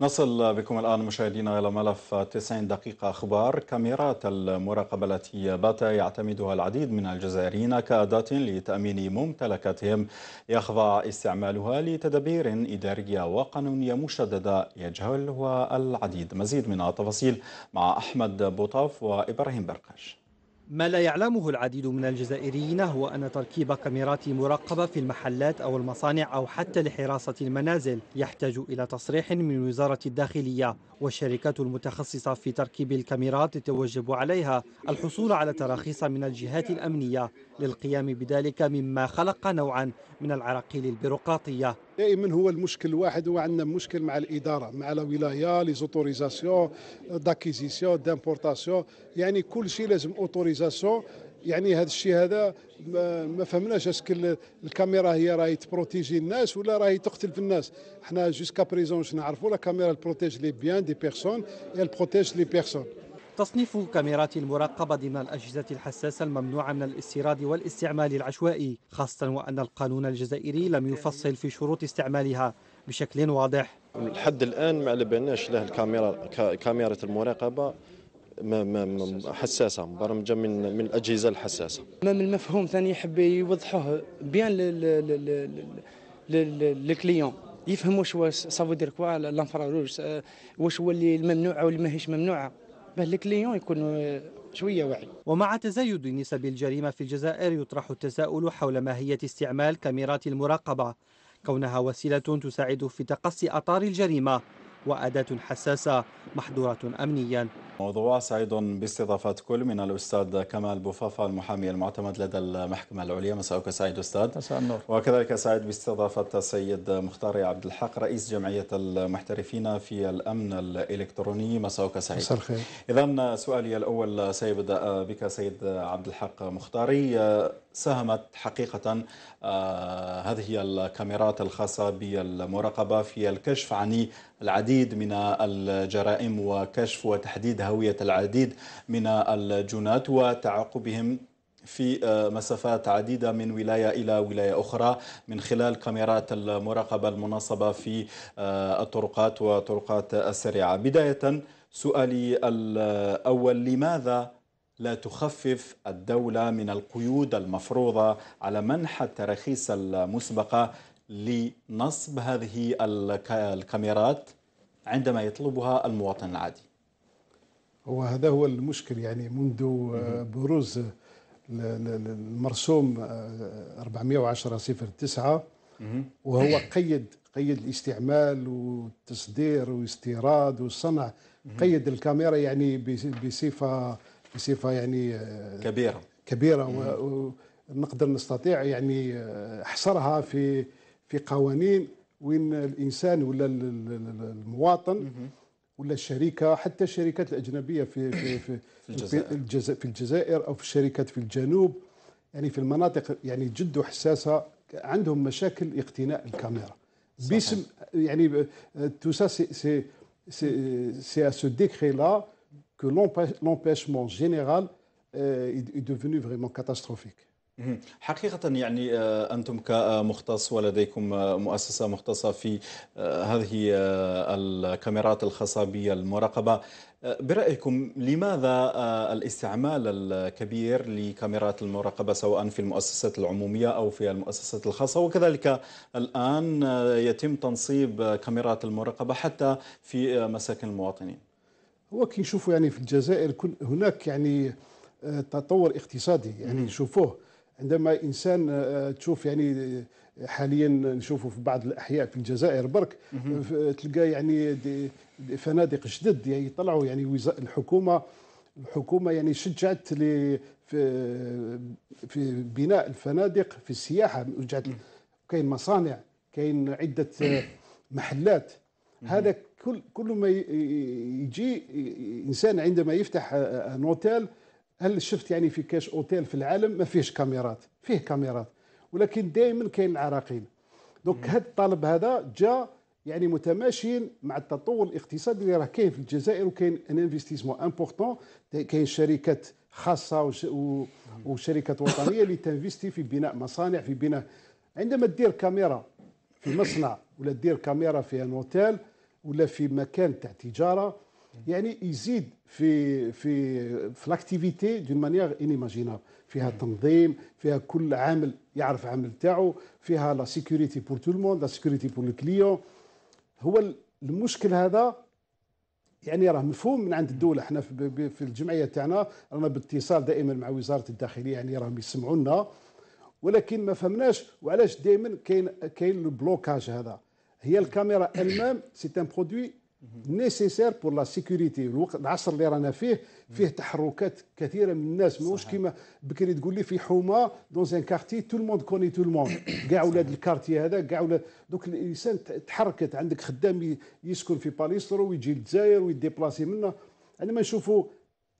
نصل بكم الآن مشاهدينا إلى ملف 90 دقيقة أخبار كاميرات المراقبة التي بات يعتمدها العديد من الجزائريين كأداة لتأمين ممتلكاتهم يخضع استعمالها لتدابير إدارية وقانونية مشددة يجهلها العديد مزيد من التفاصيل مع أحمد بوطاف وإبراهيم برقاش ما لا يعلمه العديد من الجزائريين هو أن تركيب كاميرات مراقبة في المحلات أو المصانع أو حتى لحراسة المنازل يحتاج إلى تصريح من وزارة الداخلية والشركات المتخصصة في تركيب الكاميرات يتوجب عليها الحصول على تراخيص من الجهات الأمنية للقيام بذلك مما خلق نوعا من العراقيل البيروقراطية دائما هو المشكل الواحد هو عندنا مشكل مع الاداره مع الولايه لي زوتوريزاسيون داكيزيسيون دامبورتاسيون يعني كل شيء لازم اوتوريزاسيون يعني هذا الشيء هذا ما فهمناش اسكو الكاميرا هي راهي تبروتيجي الناس ولا راهي تقتل في الناس حنا جوسكا بريزون شنو نعرفوا لا كاميرا البروتيج لي بيان دي بيرسون اي البروتيج لي بيرسون تصنيف كاميرات المراقبة ضمن الأجهزة الحساسة الممنوعة من الاستيراد والاستعمال العشوائي خاصة وأن القانون الجزائري لم يفصل في شروط استعمالها بشكل واضح لحد الآن ما لبناش له الكاميرا كاميرا المراقبة حساسه مبرمجه من من الاجهزه الحساسه ما من المفهوم ثاني يحب يوضحوه بيان للكليون يفهم واش سافو دير كوا لانفراروج واش هو اللي ممنوعه واللي ماهيش ممنوعه باه الكليون يكون شويه واعي ومع تزايد نسب الجريمه في الجزائر يطرح التساؤل حول ماهيه استعمال كاميرات المراقبه كونها وسيله تساعد في تقصي اطار الجريمه وأداة حساسة محظورة أمنيا موضوع سعيد باستضافة كل من الأستاذ كمال بوفافا المحامي المعتمد لدى المحكمة العليا مساءك سعيد أستاذ مساء النور وكذلك سعيد باستضافة السيد مختار عبد الحق رئيس جمعية المحترفين في الأمن الإلكتروني مساءك سعيد مساء الخير إذا سؤالي الأول سيبدأ بك سيد عبد الحق مختاري ساهمت حقيقة آه، هذه الكاميرات الخاصة بالمراقبة في الكشف عن العديد من الجرائم وكشف وتحديد هوية العديد من الجنات وتعاقبهم في آه، مسافات عديدة من ولاية إلى ولاية أخرى من خلال كاميرات المراقبة المناصبة في آه، الطرقات وطرقات السريعة بداية سؤالي الأول لماذا لا تخفف الدولة من القيود المفروضة على منح التراخيص المسبقة لنصب هذه الكاميرات عندما يطلبها المواطن العادي وهذا هو المشكل يعني منذ آه، بروز المرسوم 410 آه، صفر 9 وهو قيد قيد الاستعمال والتصدير واستيراد والصنع قيد الكاميرا يعني بصفه بصفه يعني كبيره كبيره ونقدر نستطيع يعني حصرها في في قوانين وين الانسان ولا المواطن ولا الشركه حتى الشركات الاجنبيه في في في, الجزائر. في الجزائر او في الشركات في الجنوب يعني في المناطق يعني جد حساسه عندهم مشاكل اقتناء الكاميرا صحيح. باسم يعني تو سي سي سي سي ا سو ديكري لا que l'empêchement général euh, est devenu vraiment catastrophique. حقيقة يعني آه، أنتم كمختص ولديكم آه، مؤسسة مختصة في آه، هذه الكاميرات الخاصة بالمراقبة برأيكم لماذا الاستعمال الكبير لكاميرات المراقبة سواء في المؤسسات العمومية أو في المؤسسات الخاصة وكذلك الآن يتم تنصيب كاميرات المراقبة حتى في مساكن المواطنين؟ هو كي نشوفوا يعني في الجزائر كل هناك يعني آه، تطور اقتصادي يعني نشوفوه عندما انسان آه، تشوف يعني آه، حاليا نشوفوا في بعض الاحياء في الجزائر برك تلقى يعني دي فنادق جدد يعني طلعوا يعني الحكومه الحكومه يعني شجعت في في بناء الفنادق في السياحه وجعت كاين مصانع كاين عده محلات هذا كل كل ما يجي انسان عندما يفتح ان آه، اوتيل آه، آه، هل شفت يعني في كاش اوتيل في العالم ما فيهش كاميرات فيه كاميرات ولكن دائما كاين العراقيل دونك هذا الطلب هذا جاء يعني متماشيا مع التطور الاقتصادي اللي راه كاين في الجزائر وكاين ان انفستيسمون امبورطون كاين شركات خاصه وشركات وطنيه اللي تنفيستي في بناء مصانع في بناء عندما تدير كاميرا في مصنع ولا تدير كاميرا في ان اوتيل ولا في مكان تاع تجاره يعني يزيد في في في لاكتيفيتي دون مانيير انيماجينابل فيها تنظيم فيها كل عامل يعرف عامل تاعو فيها لا سيكوريتي بور تو الموند لا سيكوريتي بور الكليون هو المشكل هذا يعني راه مفهوم من عند الدوله احنا في الجمعيه تاعنا رانا باتصال دائما مع وزاره الداخليه يعني راهم يسمعونا ولكن ما فهمناش وعلاش دائما كاين كاين البلوكاج هذا هي الكاميرا المام سي ان برودوي نيسيسير بور لا سيكوريتي الوقت العصر اللي رانا فيه فيه تحركات كثيره من الناس ماهوش كيما بكري تقول لي في حومه دون ان كارتي تو الموند كوني تو الموند كاع ولاد الكارتي هذا كاع ولاد دوك الانسان تحركت عندك خدام يسكن في باليسترو ويجي للجزائر ويديبلاسي منا انا ما نشوفوا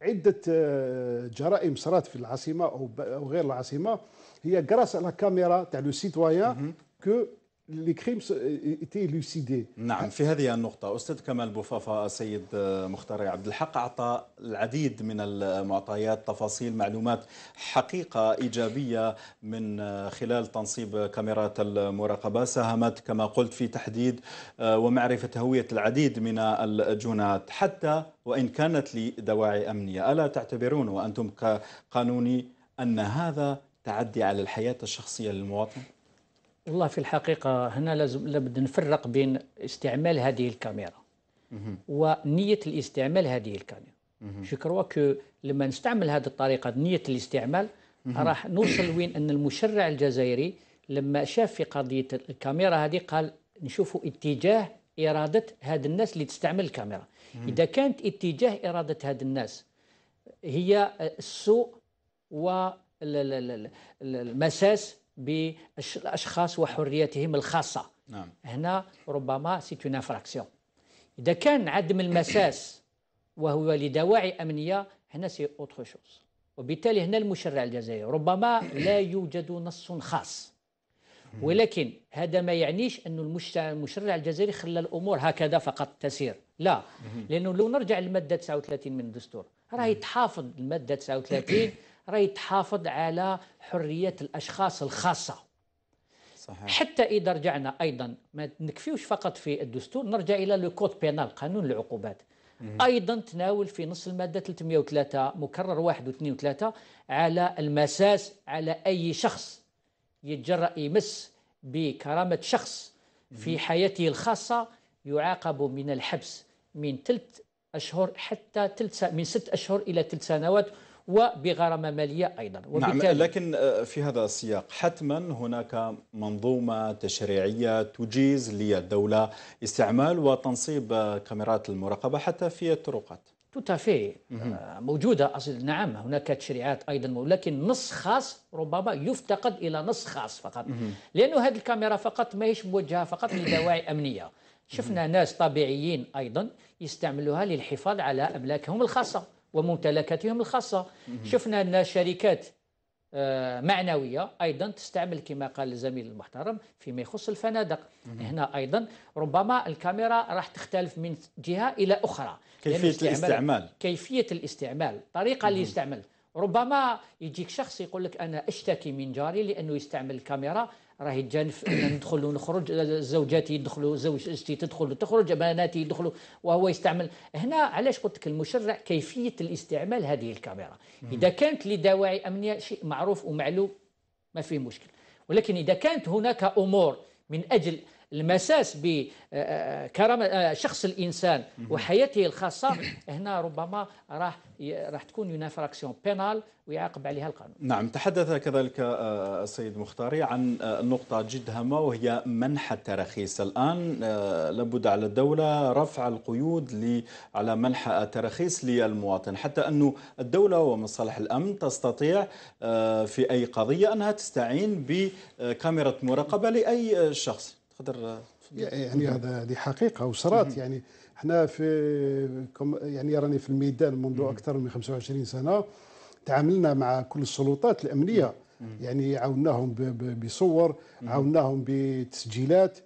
عده آه، جرائم صرات في العاصمه او غير العاصمه هي كراس على كاميرا تاع لو سيتوايان كو الكريم تي لوسيدي نعم في هذه النقطة أستاذ كمال بوفافا السيد آه، مختار عبد الحق أعطى العديد من المعطيات تفاصيل معلومات حقيقة إيجابية من آه، خلال تنصيب كاميرات المراقبة ساهمت كما قلت في تحديد آه، ومعرفة هوية العديد من الجونات حتى وإن كانت لدواعي أمنية ألا تعتبرون وأنتم كقانوني أن هذا تعدي على الحياة الشخصية للمواطن؟ والله في الحقيقة هنا لازم لابد نفرق بين استعمال هذه الكاميرا ونية الاستعمال هذه الكاميرا جو كروا كو لما نستعمل هذه الطريقة نية الاستعمال راح نوصل وين أن المشرع الجزائري لما شاف في قضية الكاميرا هذه قال نشوفوا اتجاه إرادة هاد الناس اللي تستعمل الكاميرا إذا كانت اتجاه إرادة هاد الناس هي السوء والمساس بالاشخاص وحريتهم الخاصه نعم. هنا ربما سي فراكسيون اذا كان عدم المساس وهو لدواعي امنيه هنا سي اوتر شوز وبالتالي هنا المشرع الجزائري ربما لا يوجد نص خاص ولكن هذا ما يعنيش أن المشرع الجزائري خلى الأمور هكذا فقط تسير لا لأنه لو نرجع للمادة 39 من الدستور راهي تحافظ المادة 39 راهي تحافظ على حرية الأشخاص الخاصة صحيح. حتى إذا رجعنا أيضا ما نكفيوش فقط في الدستور نرجع إلى لو كود بينال قانون العقوبات ايضا تناول في نص الماده 303 مكرر 1 و2 و3 على المساس على اي شخص يتجرأ يمس بكرامه شخص في حياته الخاصه يعاقب من الحبس من ثلاث اشهر حتى ثلث من ست اشهر الى ثلاث سنوات وبغرامة مالية أيضا نعم لكن آه، في هذا السياق حتما هناك منظومة تشريعية تجيز للدولة استعمال وتنصيب كاميرات المراقبة حتى في الطرقات توتافي mhm. آه، موجودة أصل نعم هناك تشريعات أيضا ولكن نص خاص ربما يفتقد إلى نص خاص فقط mhm. لأنه هذه الكاميرا فقط ما هيش موجهة فقط لدواعي أمنية mhm. شفنا ناس طبيعيين أيضا يستعملوها للحفاظ على أملاكهم الخاصة وممتلكاتهم الخاصة شفنا أن شركات آه، معنوية أيضا تستعمل كما قال الزميل المحترم فيما يخص الفنادق هنا أيضا ربما الكاميرا راح تختلف من جهة إلى أخرى كيفية الاستعمال كيفية الاستعمال الطريقة اللي يستعمل ربما يجيك شخص يقول لك أنا أشتكي من جاري لأنه يستعمل الكاميرا راهي جانف ندخل ونخرج زوجاتي يدخلوا زوجتي تدخل وتخرج بناتي يدخلوا وهو يستعمل هنا علاش قلت لك المشرع كيفيه الاستعمال هذه الكاميرا اذا كانت لدواعي امنيه شيء معروف ومعلوم ما فيه مشكل ولكن اذا كانت هناك امور من اجل المساس بكرم آه، آه، آه، شخص الإنسان وحياته الخاصة هنا ربما راح راح تكون اون فراكسيون بينال ويعاقب عليها القانون. نعم تحدث كذلك السيد مختاري عن نقطة جد هامة وهي منح التراخيص الآن لابد على الدولة رفع القيود على منح التراخيص للمواطن حتى انه الدولة ومصالح الأمن تستطيع في أي قضية أنها تستعين بكاميرا مراقبة لأي شخص تقدر يعني نعم. هذا هذه حقيقه وصرات يعني احنا في يعني راني في الميدان منذ اكثر من 25 سنه تعاملنا مع كل السلطات الامنيه يعني عاوناهم بصور عاوناهم بتسجيلات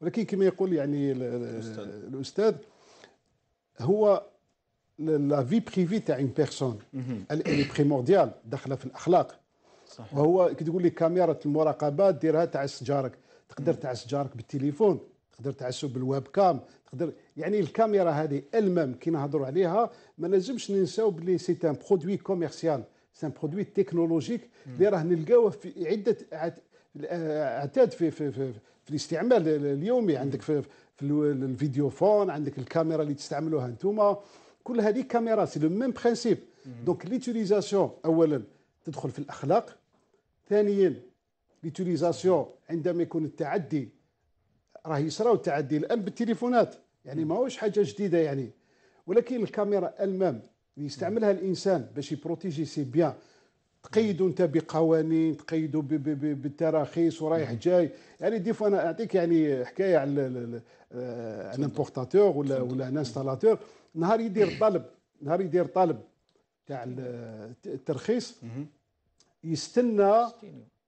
ولكن كما يقول يعني الاستاذ, الأستاذ هو لا في بريفي تاع اون بيرسون اللي بريمورديال داخله في الاخلاق صحيح. وهو كي تقول لي كاميرا المراقبه ديرها تاع سجارك تقدر تعس جارك بالتليفون تقدر تعسو بالويب كام تقدر يعني الكاميرا هذه المام كي نهضروا عليها ما لازمش ننساو بلي سي ان برودوي كوميرسيال سي ان برودوي تكنولوجيك اللي راه نلقاوه في عده اعتاد في في, في في الاستعمال اليومي عندك في, في الفيديو فون عندك الكاميرا اللي تستعملوها انتوما كل هذه كاميرا سي لو ميم برينسيپ دونك ليتيليزاسيون اولا تدخل في الاخلاق ثانيا ليتيليزاسيون عندما يكون التعدي راه يصراو التعدي الان بالتليفونات يعني ماهوش حاجه جديده يعني ولكن الكاميرا المام اللي يستعملها الانسان باش يبروتيجي سي بيان تقيدوا انت بقوانين تقيدوا بالتراخيص ورايح جاي يعني دي فوا انا اعطيك يعني حكايه على ان امبورتاتور آه، ولا ولا ان انستالاتور نهار يدير طلب نهار يدير طلب تاع الترخيص يستنى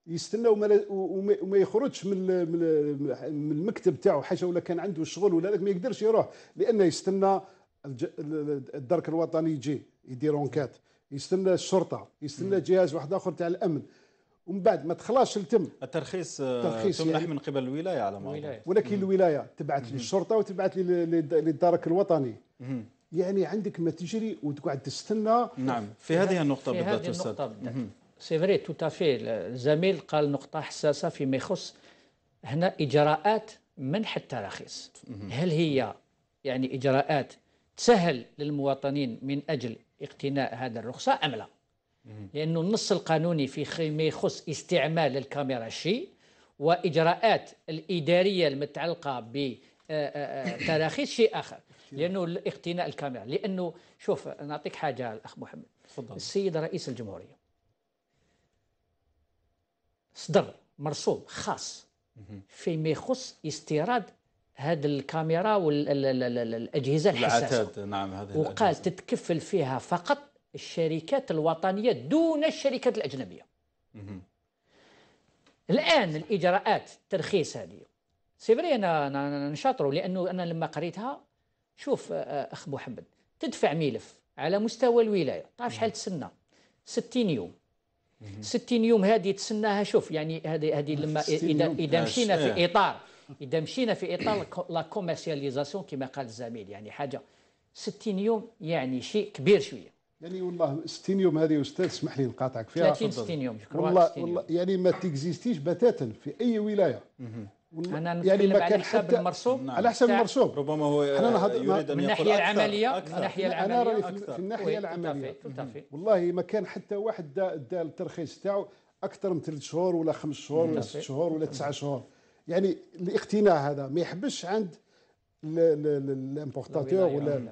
يستنى وما, وما يخرجش من من, المكتب تاعو حاجه ولا كان عنده شغل ولا ما يقدرش يروح لانه يستنى الدرك الوطني يجي يدير اونكات يستنى الشرطه يستنى جهاز واحد اخر تاع الامن ومن بعد ما تخلاش لتم الترخيص آه، ترخيص تمنح يعني من قبل الولايه على ما ولكن مم. الولايه تبعث للشرطه وتبعث للدرك الوطني مم. يعني عندك ما تجري وتقعد تستنى نعم في هذه النقطه بالذات استاذ سي فري تو تافي الزميل قال نقطه حساسه فيما يخص هنا اجراءات منح التراخيص هل هي يعني اجراءات تسهل للمواطنين من اجل اقتناء هذا الرخصه ام لا لانه النص القانوني فيما يخص استعمال الكاميرا شيء واجراءات الاداريه المتعلقه ب آه، آه، آه، تراخيص شيء اخر لانه اقتناء الكاميرا لانه شوف نعطيك حاجه الاخ محمد تفضل السيد رئيس الجمهوريه صدر مرسوم خاص فيما يخص استيراد هذه الكاميرا والاجهزه الحساسه العتاد نعم هذه وقال تتكفل فيها فقط الشركات الوطنيه دون الشركات الاجنبيه الان الاجراءات الترخيص هذه سي فري انا نشاطروا لانه انا لما قريتها شوف آه، آه، اخ محمد تدفع ملف على مستوى الولايه تعرف شحال تسنى 60 يوم 60 يوم هذه تسناها شوف يعني هذه هذه لما اذا اذا مشينا في إيه. اطار اذا مشينا في اطار لا كوميرسياليزاسيون كما قال الزميل يعني حاجه 60 يوم يعني شيء كبير شويه يعني والله 60 يوم هذه استاذ اسمح لي نقاطعك فيها 30 60 يوم والله والله يعني ما تكزيستيش بتاتا في اي ولايه انا يعني ما كان حتى المرسوم نعم. على حساب نعم. المرسوم ربما هو يريد ان نعم. من الناحيه العمليه أكثر. من الناحيه العمليه انا رأي في, في الناحيه العمليه تلتفي. والله ما كان حتى واحد دا, دا الترخيص تاعو اكثر من ثلاث شهور ولا خمس شهور ولا ست شهور ولا تسع شهور يعني الاقتناع هذا ما يحبش عند الامبورتاتور ولا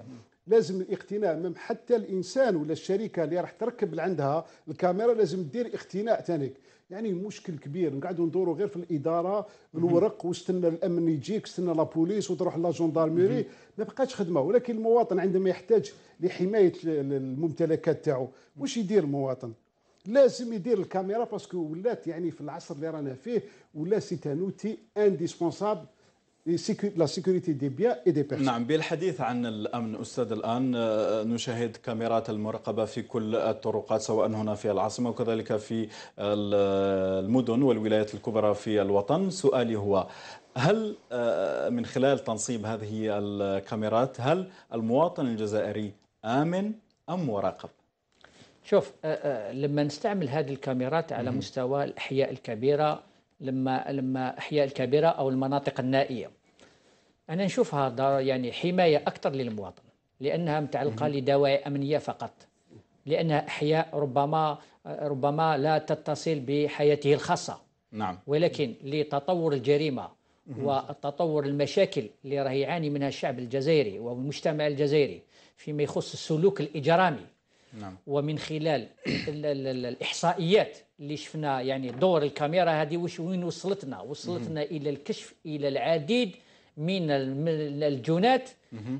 لازم الاقتناء من حتى الانسان ولا الشركه اللي راح تركب عندها الكاميرا لازم دير اقتناء ثاني يعني مشكل كبير نقعدوا ندوروا غير في الاداره بالورق واستنى الامن يجيك استنى لابوليس وتروح لا جوندارميري ما بقاش خدمه ولكن المواطن عندما يحتاج لحمايه الممتلكات تاعو واش يدير المواطن لازم يدير الكاميرا باسكو ولات يعني في العصر اللي رانا فيه ولا سيتانوتي انديسبونسابل دي اي دي بيرسون نعم بالحديث عن الامن استاذ الان آه، نشاهد كاميرات المراقبه في كل الطرقات سواء هنا في العاصمه وكذلك في المدن والولايات الكبرى في الوطن سؤالي هو هل آه، من خلال تنصيب هذه الكاميرات هل المواطن الجزائري امن ام مراقب شوف آه، لما نستعمل هذه الكاميرات على مستوى الاحياء الكبيره لما لما احياء الكبيره او المناطق النائيه انا نشوفها دار يعني حمايه اكثر للمواطن لانها متعلقه لدواعي امنيه فقط لانها احياء ربما ربما لا تتصل بحياته الخاصه نعم ولكن لتطور الجريمه وتطور المشاكل اللي راه يعاني منها الشعب الجزائري والمجتمع الجزائري فيما يخص السلوك الاجرامي نعم. ومن خلال الاحصائيات اللي شفنا يعني دور الكاميرا هذه وش وين وصلتنا وصلتنا الى الكشف الى العديد من الجنات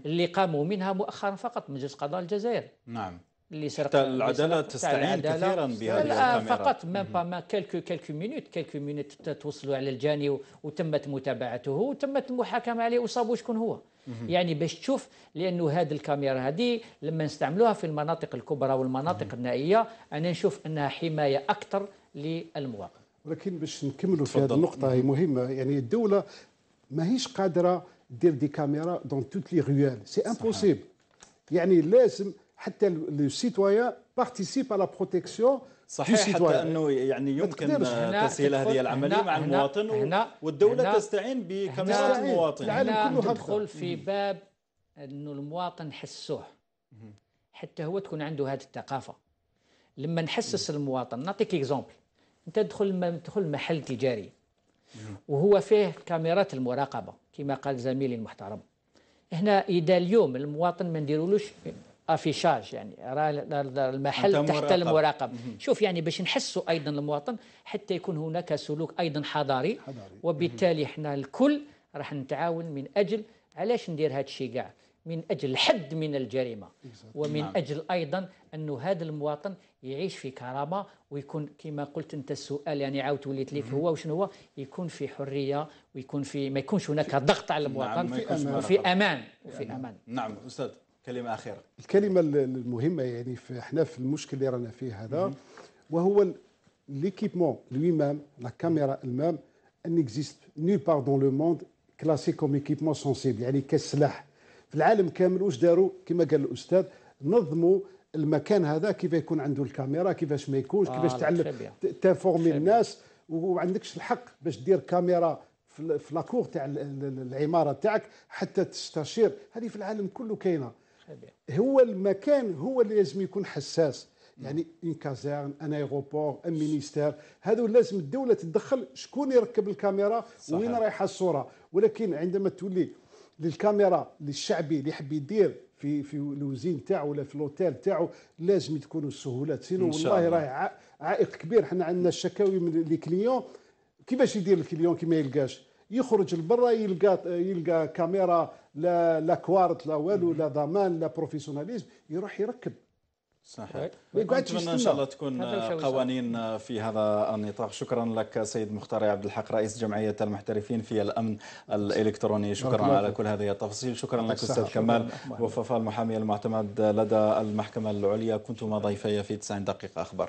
اللي قاموا منها مؤخرا فقط مجلس قضاء الجزائر نعم اللي سرق العداله تستعين كثيرا بهذه الكاميرا فقط ما ما كلكو كلكو مينوت كلكو مينوت توصلوا على الجاني وتمت متابعته وتمت المحاكمه عليه وصابوا شكون هو يعني باش تشوف لانه هذه الكاميرا هذه لما نستعملوها في المناطق الكبرى والمناطق النائيه انا نشوف انها حمايه اكثر للمواطن ولكن باش نكملوا في هذه النقطه هي مهمه يعني الدوله ماهيش قادره دير دي كاميرا دون توت لي رويال سي امبوسيبل يعني لازم حتى لو سيتويا بارتيسيب على بروتيكسيون صحيح حتى انه يعني يمكن تسهيل هذه العمليه مع المواطن هنا والدوله هنا تستعين بكاميرات المواطن هنا ندخل في باب انه المواطن حسوه حتى هو تكون عنده هذه الثقافه لما نحسس المواطن نعطيك اكزومبل انت تدخل تدخل محل تجاري وهو فيه كاميرات المراقبه كما قال زميلي المحترم هنا اذا اليوم المواطن ما نديرولوش افيشاج يعني المحل تحت المراقب شوف يعني باش نحسوا ايضا المواطن حتى يكون هناك سلوك ايضا حضاري, حضاري. وبالتالي احنا الكل راح نتعاون من اجل علاش ندير هذا الشيء كاع من اجل الحد من الجريمه ومن نعم. اجل ايضا انه هذا المواطن يعيش في كرامه ويكون كما قلت انت السؤال يعني عاود وليت ليك هو وشنو هو يكون في حريه ويكون في ما يكونش هناك ضغط على المواطن نعم في وفي امان وفي نعم. امان نعم استاذ كلمه اخيره الكلمه المهمه يعني في احنا في المشكل اللي رانا فيه هذا وهو ليكيبمون لوي مام لا كاميرا المام اكزيست ني بار دون لو موند كلاسي كوم ايكيبمون سونسيبل يعني كسلاح في العالم كامل واش داروا كما قال الاستاذ نظموا المكان هذا كيف يكون عنده الكاميرا كيفاش ما يكونش آه، كيفاش تعلم تانفورمي الناس وعندكش الحق باش دير كاميرا في لاكور تاع العماره تاعك حتى تستشير هذه في العالم كله كاينه هو المكان هو اللي لازم يكون حساس يعني ان كازيرن ان ايروبور ان مينيستير هذو لازم الدوله تدخل شكون يركب الكاميرا صحيح. وين رايحه الصوره ولكن عندما تولي للكاميرا للشعبي اللي يحب يدير في في الوزين تاعو ولا في لوتيل تاعو لازم تكون السهولات سينو والله راه عائق كبير حنا عندنا الشكاوي من لي كليون كيفاش يدير الكليون كي ما يلقاش يخرج لبرا يلقى يلقى كاميرا لا لا كوارت لا والو لا ضمان لا بروفيسيوناليزم يروح يركب صحيح طيب. نتمنى ان شاء الله تكون قوانين في هذا النطاق شكرا لك سيد مختار عبد الحق رئيس جمعيه المحترفين في الامن الالكتروني شكرا على كل هذه التفاصيل شكرا لك استاذ كمال وفاء المحامي المعتمد لدى المحكمه العليا كنتما ضيفي في 90 دقيقه اخبار